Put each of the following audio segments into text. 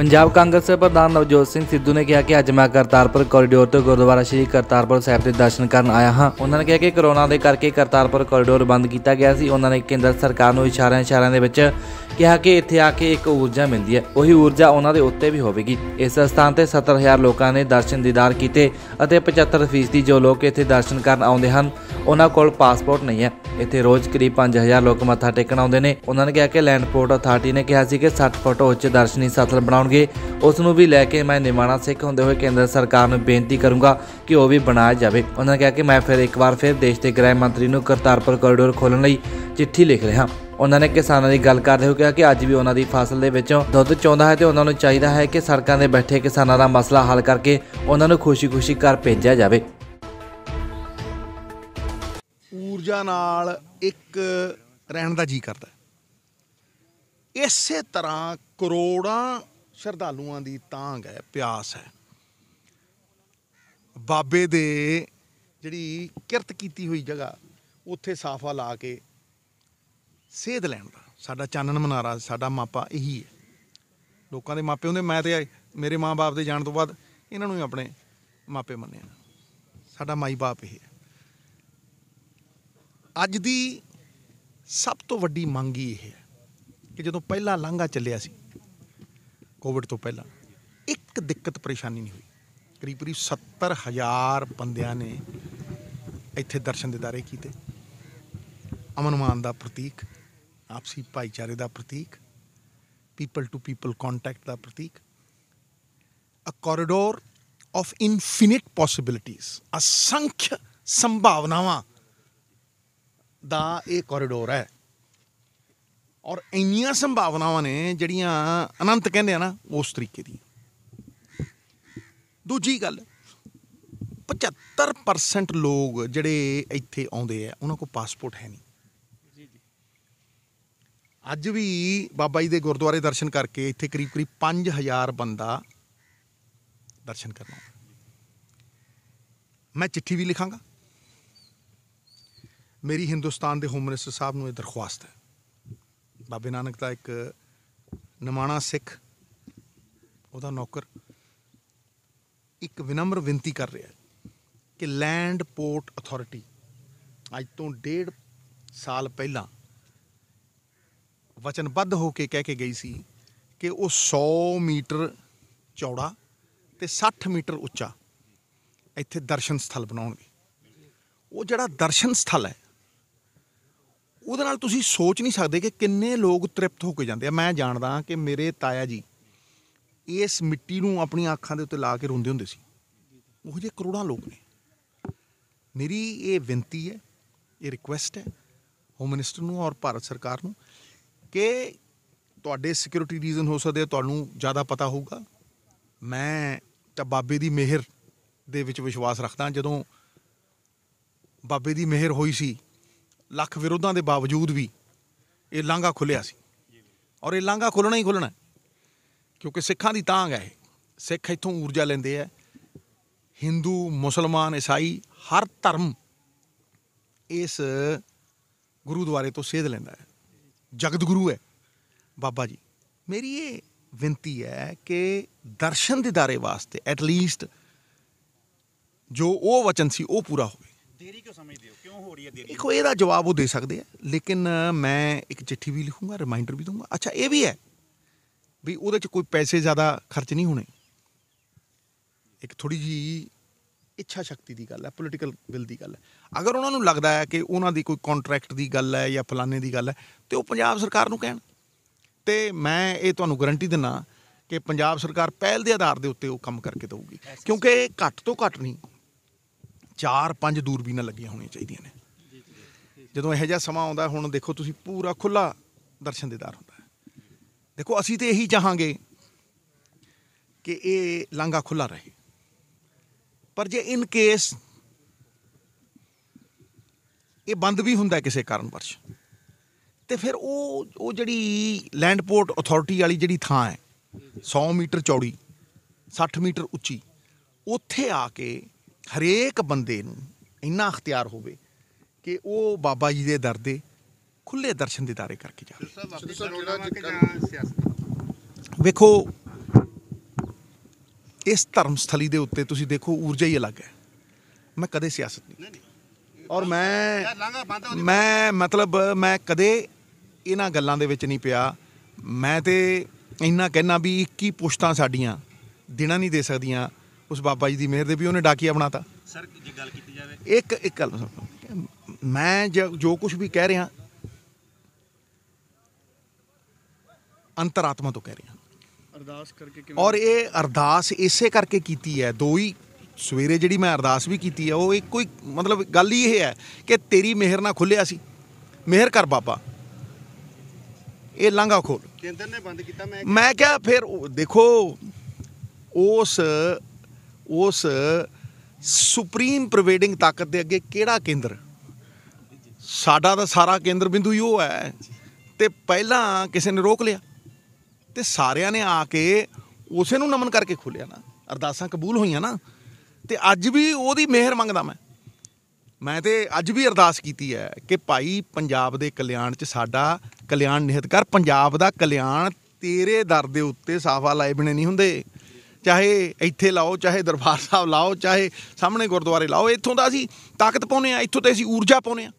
ਪੰਜਾਬ ਕਾਂਗਰਸ ਪ੍ਰਧਾਨ ਨਵਜੋਤ ਸਿੰਘ ਸਿੱਧੂ ਨੇ ਕਿਹਾ ਕਿ ਅੱਜ ਮੈਂ ਕਰਤਾਰਪੁਰ ਕੋਰੀਡੋਰ ਤੋਂ ਗੁਰਦੁਆਰਾ ਸ਼੍ਰੀ ਕਰਤਾਰਪੁਰ ਸਾਹਿਬ ਦੇ ਦਰਸ਼ਨ ਕਰਨ ਆਇਆ ਹਾਂ ਉਹਨਾਂ ਨੇ ਕਿਹਾ ਕਿ ਕਰੋਨਾ ਦੇ ਕਰਕੇ ਕਰਤਾਰਪੁਰ ਕੋਰੀਡੋਰ ਬੰਦ ਕੀਤਾ ਗਿਆ ਸੀ ਉਹਨਾਂ ਨੇ ਕੇਂਦਰ ਸਰਕਾਰ ਨੂੰ ਇਸ਼ਾਰਿਆਂ ਇਸ਼ਾਰਿਆਂ ਦੇ ਵਿੱਚ ਕਿਹਾ ਕਿ ਇੱਥੇ ਆ ਕੇ ਇੱਕ ਊਰਜਾ ਮਿਲਦੀ ਹੈ ਉਹੀ ਊਰਜਾ ਉਹਨਾਂ ਦੇ ਉੱਤੇ ਵੀ ਹੋਵੇਗੀ ਇਸ ਸਥਾਨ ਤੇ 70000 ਲੋਕਾਂ ਨੇ ਦਰਸ਼ਨ ਦੀਦਾਰ ਕੀਤੇ ਅਤੇ 75% ਜੋ ਲੋਕ ਇੱਥੇ ਦਰਸ਼ਨ ਕਰਨ ਆਉਂਦੇ ਹਨ ਉਹਨਾਂ ਕੋਲ ਪਾਸਪੋਰਟ ਨਹੀਂ ਹੈ ਇੱਥੇ ਰੋਜ਼ ਕਰੀਬ 5000 ਲੋਕ ਮੱਥਾ ਟੇਕਣ ਆਉਂਦੇ ਨੇ ਉਹਨਾਂ ਨੇ ਕਿਹਾ ਕਿ ਲੈਂਡਪੋਰਟ ਅਥਾਰਟੀ ਨੇ ਕਿਹਾ ਸੀ ਕਿ 60 ਫੁੱਟ ਉੱਚ ਦਰਸ਼ਨੀ ਸਥਲ ਬਣਾਉਣ ਬਣਾਉਣਗੇ ਉਸ ਨੂੰ ਵੀ ਲੈ ਕੇ ਮੈਂ ਨਿਮਾਣਾ ਸਿੱਖ ਹੁੰਦੇ ਹੋਏ ਕੇਂਦਰ ਸਰਕਾਰ ਨੂੰ ਬੇਨਤੀ ਕਰੂੰਗਾ ਕਿ ਉਹ ਵੀ ਬਣਾਇਆ ਜਾਵੇ ਉਹਨਾਂ ਨੇ ਕਿਹਾ ਕਿ ਮੈਂ ਫਿਰ ਇੱਕ ਵਾਰ ਫਿਰ ਦੇਸ਼ ਦੇ ਗ੍ਰਹਿ ਮੰਤਰੀ ਨੂੰ ਕਰਤਾਰਪੁਰ ਕੋਰੀਡੋਰ ਖੋਲਣ ਲਈ ਚਿੱਠੀ ਲਿਖ ਰਿਹਾ ਉਹਨਾਂ ਨੇ ਕਿਸਾਨਾਂ ਦੀ ਗੱਲ ਕਰਦੇ ਹੋਏ ਕਿਹਾ ਕਿ ਅੱਜ ਵੀ ਉਹਨਾਂ ਦੀ ਫਸਲ ਦੇ ਵਿੱਚੋਂ ਦੁੱਧ ਚੋਂਦਾ ਹੈ ਤੇ ਉਹਨਾਂ ਨੂੰ ਚਾਹੀਦਾ ਹੈ ਕਿ ਸੜਕਾਂ ਦੇ ਬੈਠੇ ਕਿਸਾਨਾਂ ਦਾ ਮਸਲਾ ਹੱਲ ਕਰਕੇ ਉਹਨਾਂ ਨੂੰ ਖੁਸ਼ੀ-ਖੁਸ਼ੀ ਘਰ ਭੇਜਿਆ ਜਾਵੇ ਊਰਜਾ ਨਾਲ ਇੱਕ ਰਹਿਣ ਦਾ ਜੀ ਕਰਦਾ ਇਸੇ ਤਰ੍ਹਾਂ ਕਰੋੜਾਂ ਸ਼ਰਧਾਲੂਆਂ ਦੀ ਤਾਂਗ ਹੈ ਪਿਆਸ ਹੈ ਬਾਬੇ ਦੇ ਜਿਹੜੀ ਕਿਰਤ ਕੀਤੀ ਹੋਈ ਜਗ੍ਹਾ ਉੱਥੇ ਸਾਫਾ ਲਾ ਕੇ ਸੇਧ ਲੈਣ ਦਾ ਸਾਡਾ ਚਾਨਣ ਮਨਾਰਾ ਸਾਡਾ ਮਾਪਾ ਇਹੀ ਹੈ ਲੋਕਾਂ ਦੇ ਮਾਪੇ ਹੁੰਦੇ ਮੈਂ ਤੇ ਮੇਰੇ ਮਾਪੇ ਦੇ ਜਾਣ ਤੋਂ ਬਾਅਦ ਇਹਨਾਂ ਨੂੰ ਹੀ ਆਪਣੇ ਮਾਪੇ ਮੰਨਿਆ ਸਾਡਾ ਮਾਈ ਬਾਪ ਇਹ ਹੈ ਅੱਜ ਦੀ ਸਭ ਤੋਂ ਵੱਡੀ ਮੰਗ ਇਹ ਹੈ ਕਿ ਜਦੋਂ ਪਹਿਲਾ ਲਾਂਗਾ ਚੱਲਿਆ ਸੀ ਕੋਵਿਡ ਤੋਂ ਪਹਿਲਾਂ ਇੱਕ ਦਿੱਕਤ ਪਰੇਸ਼ਾਨੀ ਨਹੀਂ ਹੋਈ ਕਰੀਬ ਕਰੀਬ 70000 ਬੰਦਿਆਂ ਨੇ ਇੱਥੇ ਦਰਸ਼ਨ ਦੇਦਾਰੇ ਕੀਤੇ ਅਮਨਮਾਨ ਦਾ ਪ੍ਰਤੀਕ ਆਪਸੀ ਭਾਈਚਾਰੇ ਦਾ ਪ੍ਰਤੀਕ ਪੀਪਲ ਟੂ ਪੀਪਲ ਕੰਟੈਕਟ ਦਾ ਪ੍ਰਤੀਕ a corridor of infinite possibilities ਅਸੰਖ ਸੰਭਾਵਨਾਵਾਂ ਦਾ ਇਹ ਕੋਰੀਡੋਰ ਹੈ ਔਰ ਇੰਨੀਆਂ ਸੰਭਾਵਨਾਵਾਂ ਨੇ ਜਿਹੜੀਆਂ ਅਨੰਤ ਕਹਿੰਦੇ ਆ ਨਾ ਉਸ ਤਰੀਕੇ ਦੀ ਦੂਜੀ ਗੱਲ 75% ਲੋਕ ਜਿਹੜੇ ਇੱਥੇ ਆਉਂਦੇ ਆ ਉਹਨਾਂ ਕੋਲ ਪਾਸਪੋਰਟ ਹੈ ਨਹੀਂ ਅੱਜ ਵੀ ਬਾਬਾ ਜੀ ਦੇ ਗੁਰਦੁਆਰੇ ਦਰਸ਼ਨ ਕਰਕੇ ਇੱਥੇ ਕਰੀਬ ਕਰੀਬ 5000 ਬੰਦਾ ਦਰਸ਼ਨ ਕਰਨਾ ਮੈਂ ਚਿੱਠੀ ਵੀ ਲਿਖਾਂਗਾ ਮੇਰੀ ਹਿੰਦੁਸਤਾਨ ਦੇ ਹੋਮ ਮਿਨਿਸਟਰ ਸਾਹਿਬ ਨੂੰ ਇਹ ਦਰਖਾਸਤ ਹੈ ਬਾਬੇ ਨਾਨਕ ਦਾ ਇੱਕ ਨਿਮਾਣਾ ਸਿੱਖ ਉਹਦਾ ਨੌਕਰ ਇੱਕ ਵਿਨਮਰ ਬੇਨਤੀ ਕਰ ਰਿਹਾ ਕਿ ਲੈਂਡ ਪੋਰਟ ਅਥਾਰਟੀ ਅੱਜ ਤੋਂ ਡੇਢ ਸਾਲ ਪਹਿਲਾਂ ਵਚਨਬੱਧ ਹੋ ਕੇ ਕਹਿ ਕੇ ਗਈ ਸੀ ਕਿ ਉਹ 100 ਮੀਟਰ ਚੌੜਾ ਤੇ 60 ਮੀਟਰ ਉੱਚਾ ਇੱਥੇ ਦਰਸ਼ਨ ਸਥਲ ਬਣਾਉਣਗੇ ਉਹ ਜਿਹੜਾ ਦਰਸ਼ਨ ਸਥਲ ਹੈ ਉਹਦੇ ਨਾਲ ਤੁਸੀਂ ਸੋਚ ਨਹੀਂ ਸਕਦੇ ਕਿ ਕਿੰਨੇ ਲੋਕ ਤ੍ਰਿਪਤ ਹੋ ਕੇ ਜਾਂਦੇ ਆ ਮੈਂ ਜਾਣਦਾ ਕਿ ਮੇਰੇ ਤਾਇਆ ਜੀ ਇਸ ਮਿੱਟੀ ਨੂੰ ਆਪਣੀਆਂ ਅੱਖਾਂ ਦੇ ਉੱਤੇ ਲਾ ਕੇ ਰੋਂਦੇ ਹੁੰਦੇ ਸੀ ਉਹ ਜੇ ਕਰੋੜਾਂ ਲੋਕ ਨੇ ਮੇਰੀ ਇਹ ਬੇਨਤੀ ਹੈ ਇਹ ਰਿਕੁਐਸਟ ਹੈ ਹੋਮ ਮਿਨਿਸਟਰ ਨੂੰ ਔਰ ਭਾਰਤ ਸਰਕਾਰ ਨੂੰ ਕਿ ਤੁਹਾਡੇ ਸਿਕਿਉਰਿਟੀ ਰੀਜ਼ਨ ਹੋ ਸਕਦੇ ਤੁਹਾਨੂੰ ਜ਼ਿਆਦਾ ਪਤਾ ਹੋਊਗਾ ਮੈਂ ਤਾਂ ਬਾਬੇ ਦੀ ਮਿਹਰ ਦੇ ਵਿੱਚ ਵਿਸ਼ਵਾਸ ਰੱਖਦਾ ਜਦੋਂ ਬਾਬੇ ਦੀ ਮਿਹਰ ਹੋਈ ਸੀ ਲੱਖ ਵਿਰੋਧਾਂ ਦੇ ਬਾਵਜੂਦ ਵੀ ਇਹ ਲਾਂਗਾ ਖੁੱਲਿਆ ਸੀ ਔਰ ਇਹ ਲਾਂਗਾ ਖੁੱਲਣਾ ਹੀ ਖੁੱਲਣਾ ਕਿਉਂਕਿ ਸਿੱਖਾਂ ਦੀ ਤਾਂਗ ਹੈ ਸਿੱਖ ਇੱਥੋਂ ਊਰਜਾ ਲੈਂਦੇ ਆ Hindu ਮੁਸਲਮਾਨ ਈਸਾਈ ਹਰ ਧਰਮ ਇਸ ਗੁਰਦੁਆਰੇ ਤੋਂ ਸੇਧ ਲੈਂਦਾ ਹੈ ਜਗਤ ਗੁਰੂ ਹੈ ਬਾਬਾ ਜੀ ਮੇਰੀ ਇਹ ਬੇਨਤੀ ਹੈ ਕਿ ਦਰਸ਼ਨ ਦੇਦਾਰੇ ਵਾਸਤੇ ਐਟ ਲੀਸਟ ਜੋ ਉਹ ਵਚਨ ਸੀ ਉਹ ਪੂਰਾ ਹੋਵੇ ਦੇਰੀ ਕਿਉਂ ਸਮਝਦੇ ਹੋ ਕਿਉਂ ਹੋ ਰਹੀ ਹੈ ਦੇਰੀ ਦੇਖੋ ਇਹਦਾ ਜਵਾਬ ਉਹ ਦੇ ਸਕਦੇ ਆ ਲੇਕਿਨ ਮੈਂ ਇੱਕ ਚਿੱਠੀ ਵੀ ਲਿਖੂੰਗਾ ਰਿਮਾਈਂਡਰ ਵੀ ਦੂੰਗਾ ਅੱਛਾ ਇਹ ਵੀ ਹੈ ਵੀ ਉਹਦੇ 'ਚ ਕੋਈ ਪੈਸੇ ਜ਼ਿਆਦਾ ਖਰਚ ਨਹੀਂ ਹੋਣੇ ਇੱਕ ਥੋੜੀ ਜੀ ਇੱਛਾ ਸ਼ਕਤੀ ਦੀ ਗੱਲ ਹੈ ਪੋਲੀਟੀਕਲ ਵਿਲ ਦੀ ਗੱਲ ਹੈ ਅਗਰ ਉਹਨਾਂ ਨੂੰ ਲੱਗਦਾ ਹੈ ਕਿ ਉਹਨਾਂ ਦੀ ਕੋਈ ਕੰਟਰੈਕਟ ਦੀ ਗੱਲ ਹੈ ਜਾਂ ਫਲਾਣੇ ਦੀ ਗੱਲ ਹੈ ਤੇ ਉਹ ਪੰਜਾਬ ਸਰਕਾਰ ਨੂੰ ਕਹਿਣ ਤੇ ਮੈਂ ਇਹ ਤੁਹਾਨੂੰ ਗਾਰੰਟੀ ਦਿੰਨਾ ਕਿ ਪੰਜਾਬ ਸਰਕਾਰ ਪਹਿਲ ਦੇ ਆਧਾਰ ਦੇ ਉੱਤੇ ਉਹ ਕੰਮ ਕਰਕੇ ਦੇਊਗੀ ਕਿਉਂਕਿ ਘੱਟ ਤੋਂ ਘੱਟ ਨਹੀਂ 4-5 ਦੂਰਬੀਨਾਂ ਲੱਗੀਆਂ ਹੋਣੀਆਂ ਚਾਹੀਦੀਆਂ ਨੇ ਜਦੋਂ ਇਹੋ ਜਿਹਾ ਸਮਾਂ ਆਉਂਦਾ ਹੁਣ ਦੇਖੋ ਤੁਸੀਂ ਪੂਰਾ ਖੁੱਲਾ ਦਰਸ਼ਨ ਦੇਦਾਰ ਹੁੰਦਾ ਹੈ ਦੇਖੋ ਅਸੀਂ ਤੇ ਇਹੀ ਚਾਹਾਂਗੇ ਕਿ ਇਹ ਲਾਂਗਾ ਖੁੱਲਾ ਰਹੇ ਪਰ ਜੇ ਇਨ ਕੇਸ ਇਹ ਬੰਦ ਵੀ ਹੁੰਦਾ ਕਿਸੇ ਕਾਰਨ ਵਰਸ਼ ਤੇ ਫਿਰ ਉਹ ਉਹ ਜਿਹੜੀ ਲੈਂਡ ਪੋਰਟ ਅਥਾਰਟੀ ਵਾਲੀ ਜਿਹੜੀ ਥਾਂ ਹੈ 100 ਮੀਟਰ ਚੌੜੀ 60 ਮੀਟਰ ਉੱਚੀ ਉੱਥੇ ਆ ਕੇ ਹਰੇਕ ਬੰਦੇ ਨੂੰ ਇੰਨਾ ਅਖਤਿਆਰ ਹੋਵੇ ਕਿ ਉਹ ਬਾਬਾ ਜੀ ਦੇ ਦਰ ਦੇ ਖੁੱਲੇ ਦਰਸ਼ਨ ਦਾਰੇ ਕਰਕੇ ਜਾਵੇ ਵੇਖੋ ਇਸ ਧਰਮ ਸਥਲੀ ਦੇ ਉੱਤੇ ਤੁਸੀਂ ਦੇਖੋ ਊਰਜਾ ਹੀ ਅਲੱਗ ਹੈ ਮੈਂ ਕਦੇ ਸਿਆਸਤ ਨਹੀਂ ਔਰ ਮੈਂ ਮੈਂ ਮਤਲਬ ਮੈਂ ਕਦੇ ਇਹਨਾਂ ਗੱਲਾਂ ਦੇ ਵਿੱਚ ਨਹੀਂ ਪਿਆ ਮੈਂ ਤੇ ਇੰਨਾ ਕਹਿਣਾ ਵੀ 21 ਪੁਸ਼ਤਾਂ ਸਾਡੀਆਂ ਦਿਨਾਂ ਨਹੀਂ ਦੇ ਸਕਦੀਆਂ ਉਸ ਬਾਬਾ ਜੀ ਦੀ ਮਿਹਰ ਦੇ ਵੀ ਉਹਨੇ ਡਾਕੀਆ ਬਣਾਤਾ ਸਰ ਜੇ ਗੱਲ ਕੀਤੀ ਜਾਵੇ ਇੱਕ ਇੱਕ ਗੱਲ ਮੈਂ ਜੋ ਕੁਝ ਵੀ ਕਹਿ ਰਿਹਾ ਅੰਤਰਾਤਮਾ ਤੋਂ ਕਹਿ ਰਿਹਾ ਅਰਦਾਸ ਕਰਕੇ ਕਿਵੇਂ ਔਰ ਇਹ ਅਰਦਾਸ ਇਸੇ ਕਰਕੇ ਕੀਤੀ ਹੈ ਦੋ ਹੀ ਸਵੇਰੇ ਜਿਹੜੀ ਮੈਂ ਅਰਦਾਸ ਵੀ ਕੀਤੀ ਹੈ ਉਹ ਇੱਕ ਕੋਈ ਮਤਲਬ ਗੱਲ ਹੀ ਇਹ ਹੈ ਕਿ ਤੇਰੀ ਮਿਹਰ ਨਾਲ ਖੁੱਲਿਆ ਸੀ ਮਿਹਰ ਕਰ ਬਾਬਾ ਇਹ ਲਾਂਗਾ ਖੋਲ ਕੇਂਦਰ ਨੇ ਬੰਦ ਕੀਤਾ ਮੈਂ ਮੈਂ ਕਿਹਾ ਫਿਰ ਦੇਖੋ ਉਸ ਉਸ ਸੁਪਰੀਮ ਪ੍ਰਵੇਡਿੰਗ ਤਾਕਤ ਦੇ ਅੱਗੇ ਕਿਹੜਾ ਕੇਂਦਰ ਸਾਡਾ ਤਾਂ ਸਾਰਾ ਕੇਂਦਰ ਬਿੰਦੂ ਹੀ ਉਹ ਹੈ ਤੇ ਪਹਿਲਾਂ ਕਿਸੇ ਨੇ ਰੋਕ ਲਿਆ ਤੇ ਸਾਰਿਆਂ ਨੇ ਆ ਕੇ ਉਸੇ ਨੂੰ ਨਮਨ ਕਰਕੇ ਖੋਲਿਆ ਨਾ ਅਰਦਾਸਾਂ ਕਬੂਲ ਹੋਈਆਂ ਨਾ ਤੇ ਅੱਜ ਵੀ ਉਹਦੀ ਮਿਹਰ ਮੰਗਦਾ ਮੈਂ ਮੈਂ ਤੇ ਅੱਜ ਵੀ ਅਰਦਾਸ ਕੀਤੀ ਹੈ ਕਿ ਭਾਈ ਪੰਜਾਬ ਦੇ ਕਲਿਆਣ 'ਚ ਸਾਡਾ ਕਲਿਆਣ ਨਿਹਤ ਕਰ ਪੰਜਾਬ ਦਾ ਕਲਿਆਣ ਤੇਰੇ ਦਰ ਦੇ ਉੱਤੇ ਸਾਫਾ ਲਾਏ ਬਣੇ ਨਹੀਂ ਹੁੰਦੇ ਚਾਹੇ ਇੱਥੇ ਲਾਓ ਚਾਹੇ ਦਰਬਾਰ ਸਾਹਿਬ ਲਾਓ ਚਾਹੇ ਸਾਹਮਣੇ ਗੁਰਦੁਆਰੇ ਲਾਓ ਇੱਥੋਂ ਦਾ ਅਸੀਂ ਤਾਕਤ ਪਾਉਨੇ ਆ ਇੱਥੋਂ ਤੇ ਅਸੀਂ ਊਰਜਾ ਪਾਉਨੇ ਆ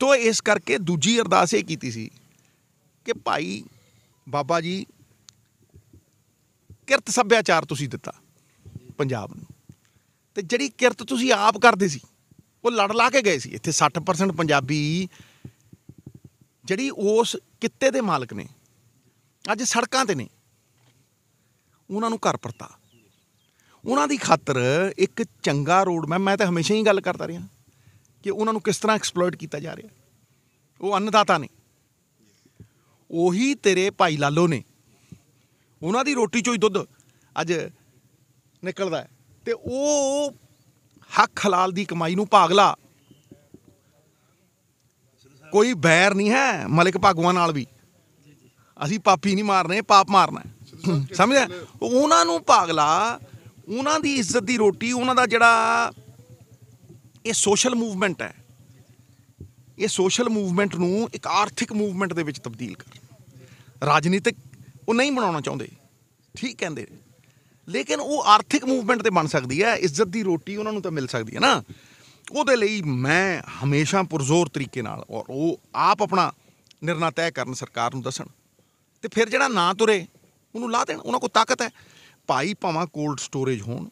ਤੋਂ ਇਸ ਕਰਕੇ ਦੂਜੀ ਅਰਦਾਸ ਇਹ ਕੀਤੀ ਸੀ ਕਿ ਭਾਈ ਬਾਬਾ ਜੀ ਕਿਰਤ ਸੱਭਿਆਚਾਰ ਤੁਸੀਂ ਦਿੱਤਾ ਪੰਜਾਬ ਨੂੰ ਤੇ ਜਿਹੜੀ ਕਿਰਤ ਤੁਸੀਂ ਆਪ ਕਰਦੇ ਸੀ ਉਹ ਲੜ ਲਾ ਕੇ ਗਏ ਸੀ ਇੱਥੇ 60% ਪੰਜਾਬੀ ਜਿਹੜੀ ਉਸ ਕਿੱਤੇ ਦੇ ਮਾਲਕ ਨੇ ਅੱਜ ਸੜਕਾਂ ਤੇ ਨੇ ਉਹਨਾਂ ਨੂੰ ਘਰ ਪਰਤਾ ਉਹਨਾਂ ਦੀ ਖਾਤਰ ਇੱਕ ਚੰਗਾ ਰੋਡ ਮੈਂ ਮੈਂ ਤਾਂ ਹਮੇਸ਼ਾ ਹੀ ਗੱਲ ਕਰਦਾ ਰਿਹਾ ਕਿ ਉਹਨਾਂ ਨੂੰ ਕਿਸ ਤਰ੍ਹਾਂ ਐਕਸਪਲੋਇਟ ਕੀਤਾ ਜਾ ਰਿਹਾ ਉਹ ਅੰਨਦਾਤਾ ਨੇ ਉਹੀ ਤੇਰੇ ਭਾਈ ਲਾਲੋ ਨੇ ਉਹਨਾਂ ਦੀ ਰੋਟੀ ਚੋਂ ਹੀ ਦੁੱਧ ਅੱਜ ਨਿਕਲਦਾ ਹੈ ਤੇ ਉਹ ਹੱਕ ਹਲਾਲ ਦੀ ਕਮਾਈ ਨੂੰ ਭਾਗਲਾ ਕੋਈ ਬੈਰ ਨਹੀਂ ਹੈ ਮਲਿਕ ਭਗਵਾਨ ਨਾਲ ਵੀ ਅਸੀਂ ਪਾਪੀ ਨਹੀਂ ਮਾਰਨੇ ਪਾਪ ਮਾਰਨਾ ਸਮਝਿਆ ਉਹਨਾਂ ਨੂੰ ਪਾਗਲਾ ਉਹਨਾਂ ਦੀ ਇੱਜ਼ਤ ਦੀ ਰੋਟੀ ਉਹਨਾਂ ਦਾ ਜਿਹੜਾ ਇਹ ਸੋਸ਼ਲ ਮੂਵਮੈਂਟ ਹੈ ਇਹ ਸੋਸ਼ਲ ਮੂਵਮੈਂਟ ਨੂੰ ਇੱਕ ਆਰਥਿਕ ਮੂਵਮੈਂਟ ਦੇ ਵਿੱਚ ਤਬਦੀਲ ਕਰ ਰਾਜਨੀਤਿਕ ਉਹ ਨਹੀਂ ਬਣਾਉਣਾ ਚਾਹੁੰਦੇ ਠੀਕ ਕਹਿੰਦੇ ਲੇਕਿਨ ਉਹ ਆਰਥਿਕ ਮੂਵਮੈਂਟ ਤੇ ਬਣ ਸਕਦੀ ਹੈ ਇੱਜ਼ਤ ਦੀ ਰੋਟੀ ਉਹਨਾਂ ਨੂੰ ਤਾਂ ਮਿਲ ਸਕਦੀ ਹੈ ਨਾ ਉਹਦੇ ਲਈ ਮੈਂ ਹਮੇਸ਼ਾ ਪੁਰਜ਼ੋਰ ਤਰੀਕੇ ਨਾਲ ਔਰ ਉਹ ਆਪ ਆਪਣਾ ਨਿਰਣਾ ਤੈਅ ਕਰਨ ਸਰਕਾਰ ਨੂੰ ਦੱਸਣ ਤੇ ਫਿਰ ਜਿਹੜਾ ਨਾ ਤੁਰੇ ਉਹਨੂੰ ਲਾ ਦੇਣ ਉਹਨਾਂ ਕੋਲ ਤਾਕਤ ਹੈ ਭਾਈ ਭਾਵੇਂ ਕੋਲਡ ਸਟੋਰੇਜ ਹੋਣ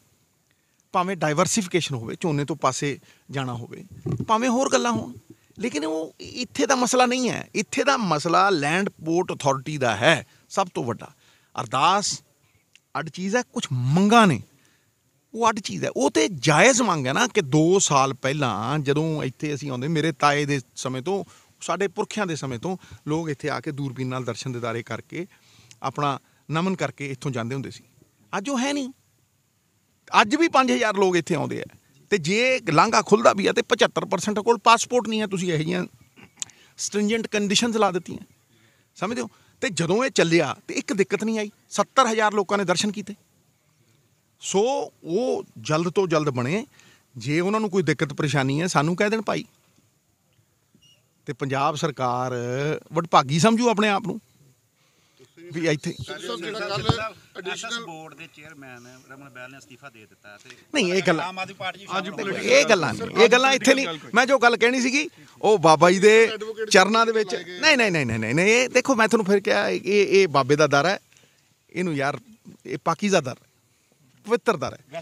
ਭਾਵੇਂ ਡਾਈਵਰਸਿਫਿਕੇਸ਼ਨ ਹੋਵੇ ਝੋਨੇ ਤੋਂ ਪਾਸੇ ਜਾਣਾ ਹੋਵੇ ਭਾਵੇਂ ਹੋਰ ਗੱਲਾਂ ਹੋਣ ਲੇਕਿਨ ਉਹ ਇੱਥੇ ਦਾ ਮਸਲਾ ਨਹੀਂ ਹੈ ਇੱਥੇ ਦਾ ਮਸਲਾ ਲੈਂਡ ਪੋਰਟ ਅਥਾਰਟੀ ਦਾ ਹੈ ਸਭ ਤੋਂ ਵੱਡਾ ਅਰਦਾਸ ਅੱਡ ਚੀਜ਼ ਹੈ ਕੁਝ ਮੰਗਾ ਨੇ ਉਹ ਅੱਡ ਚੀਜ਼ ਹੈ ਉਹ ਤੇ ਜਾਇਜ਼ ਮੰਗ ਹੈ ਨਾ ਕਿ 2 ਸਾਲ ਪਹਿਲਾਂ ਜਦੋਂ ਇੱਥੇ ਅਸੀਂ ਆਉਂਦੇ ਮੇਰੇ ਤਾਏ ਦੇ ਸਮੇਂ ਤੋਂ ਸਾਡੇ ਪੁਰਖਿਆਂ ਦੇ ਸਮੇਂ ਤੋਂ ਲੋਕ ਇੱਥੇ ਆ ਕੇ ਦੂਰਬੀਨ ਨਾਲ ਦਰਸ਼ਨ ਦਿਦਾਰੇ ਕਰਕੇ ਆਪਣਾ ਨਮਨ ਕਰਕੇ ਇੱਥੋਂ ਜਾਂਦੇ ਹੁੰਦੇ ਸੀ ਅੱਜ ਉਹ ਹੈ ਨਹੀਂ ਅੱਜ ਵੀ 5000 ਲੋਕ ਇੱਥੇ ਆਉਂਦੇ ਆ ਤੇ ਜੇ ਲਾਂਘਾ ਖੁੱਲਦਾ ਵੀ ਆ ਤੇ 75% ਕੋਲ ਪਾਸਪੋਰਟ ਨਹੀਂ ਹੈ ਤੁਸੀਂ ਇਹ ਜੀਆਂ ਸਟ੍ਰਿੰਜੈਂਟ ਕੰਡੀਸ਼ਨਸ ਲਾ ਦਿੱਤੀਆਂ ਸਮਝਦੇ ਹੋ ਤੇ ਜਦੋਂ ਇਹ ਚੱਲਿਆ ਤੇ ਇੱਕ ਦਿੱਕਤ ਨਹੀਂ ਆਈ 70000 ਲੋਕਾਂ ਨੇ ਦਰਸ਼ਨ ਕੀਤੇ ਸੋ ਉਹ ਜਲਦ ਤੋਂ ਜਲਦ ਬਣੇ ਜੇ ਉਹਨਾਂ ਨੂੰ ਕੋਈ ਦਿੱਕਤ ਪਰੇਸ਼ਾਨੀ ਹੈ ਸਾਨੂੰ ਕਹਿ ਦੇਣ ਭਾਈ ਤੇ ਪੰਜਾਬ ਸਰਕਾਰ ਵਡਭਾਗੀ ਸਮਝੂ ਆਪਣੇ ਆਪ ਨੂੰ ਵੀ ਇੱਥੇ ਐਡੀਸ਼ਨਲ ਬੋਰਡ ਦੇ ਚੇਅਰਮੈਨ ਰਮਨ ਬੈਲ ਨੇ ਅਸਤੀਫਾ ਦੇ ਦਿੱਤਾ ਤੇ ਨਹੀਂ ਇਹ ਗੱਲਾਂ ਆਮ ਆਦਮੀ ਪਾਰਟੀ ਅੱਜ ਇਹ ਗੱਲਾਂ ਇਹ ਗੱਲਾਂ ਇੱਥੇ ਨਹੀਂ ਮੈਂ ਜੋ ਗੱਲ ਕਹਿਣੀ ਸੀਗੀ ਉਹ ਬਾਬਾ ਜੀ ਦੇ ਚਰਨਾਂ ਦੇ ਵਿੱਚ ਨਹੀਂ ਨਹੀਂ ਨਹੀਂ ਨਹੀਂ ਨਹੀਂ ਇਹ ਦੇਖੋ ਮੈਂ ਤੁਹਾਨੂੰ ਫਿਰ ਕਿਹਾ ਇਹ ਇਹ ਬਾਬੇ ਦਾ ਦਰ ਹੈ ਇਹਨੂੰ ਯਾਰ ਇਹ ਪਾਕੀਜ਼ਾ ਦਰ ਹੈ ਪਵਿੱਤਰ ਦਰ ਹੈ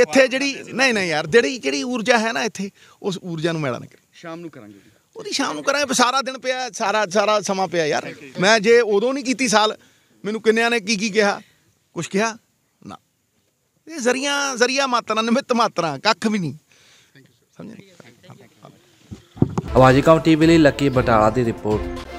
ਇੱਥੇ ਜਿਹੜੀ ਨਹੀਂ ਨਹੀਂ ਯਾਰ ਜਿਹੜੀ ਜਿਹੜੀ ਊਰਜਾ ਹੈ ਨਾ ਇੱਥੇ ਉਸ ਊਰਜਾ ਨੂੰ ਮੈਲਾ ਨਾ ਕਰੀ ਸ਼ਾਮ ਨੂੰ ਕਰਾਂਗੇ ਉਹਦੀ ਸ਼ਾਮ ਨੂੰ ਕਰਾਂਗੇ ਸਾਰਾ ਦਿਨ ਪਿਆ ਸਾਰਾ ਸਾਰਾ ਸਮਾਂ ਪਿਆ ਯਾਰ ਮੈਂ ਜੇ ਉਦੋਂ ਨਹੀਂ ਕੀਤੀ ਸਾਲ ਮੈਨੂੰ ਕਿੰਨਿਆਂ ਨੇ ਕੀ ਕੀ ਕਿਹਾ ਕੁਝ ਕਿਹਾ ਨਾ ਇਹ ਜ਼ਰੀਆਂ ਜ਼ਰੀਆ ਮਾਤਰਾ ਨਿਮਿਤ ਮਾਤਰਾ ਕੱਖ ਵੀ ਨਹੀਂ ਸਮਝ ਨਹੀਂ ਆਵਾਜ਼ੀ ਕਾਮ ਟੀਵੀ ਲਈ ਲੱਕੀ ਬਟਾਲਾ ਦੀ ਰਿਪੋਰਟ